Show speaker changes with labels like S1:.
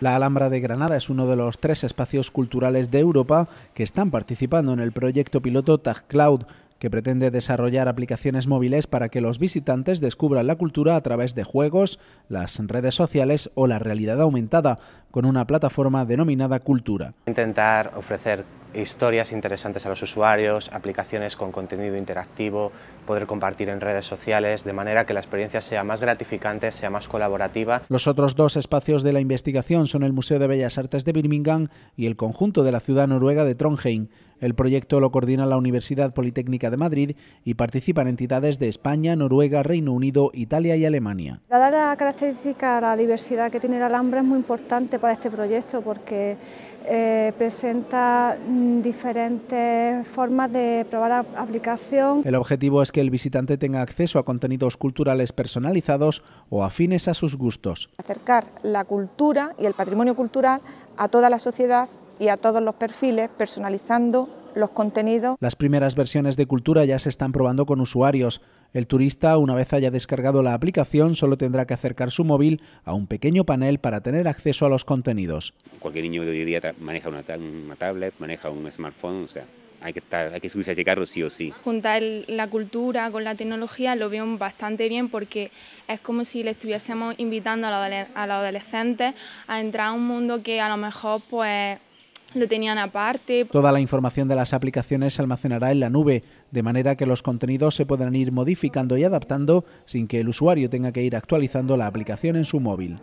S1: La Alhambra de Granada es uno de los tres espacios culturales de Europa que están participando en el proyecto piloto Tag Cloud que pretende desarrollar aplicaciones móviles para que los visitantes descubran la cultura a través de juegos, las redes sociales o la realidad aumentada, con una plataforma denominada Cultura.
S2: Intentar ofrecer historias interesantes a los usuarios, aplicaciones con contenido interactivo, poder compartir en redes sociales, de manera que la experiencia sea más gratificante, sea más colaborativa.
S1: Los otros dos espacios de la investigación son el Museo de Bellas Artes de Birmingham y el conjunto de la ciudad noruega de Trondheim. El proyecto lo coordina la Universidad Politécnica de Madrid y participan entidades de España, Noruega, Reino Unido, Italia y Alemania.
S3: Dada la característica, la diversidad que tiene el Alhambra es muy importante para este proyecto porque eh, presenta mm, diferentes formas de probar aplicación.
S1: El objetivo es que el visitante tenga acceso a contenidos culturales personalizados o afines a sus gustos.
S3: Acercar la cultura y el patrimonio cultural a toda la sociedad y a todos los perfiles personalizando los contenidos.
S1: Las primeras versiones de Cultura ya se están probando con usuarios. El turista, una vez haya descargado la aplicación, solo tendrá que acercar su móvil a un pequeño panel para tener acceso a los contenidos.
S2: Cualquier niño de hoy día maneja una, tablet, maneja un smartphone, o sea, hay que, hay que subirse a ese carro sí o sí.
S4: Juntar la cultura con la tecnología lo veo bastante bien porque es como si le estuviésemos invitando a a los adolescentes a entrar a un mundo que a lo mejor pues lo tenían aparte.
S1: Toda la información de las aplicaciones se almacenará en la nube, de manera que los contenidos se podrán ir modificando y adaptando sin que el usuario tenga que ir actualizando la aplicación en su móvil.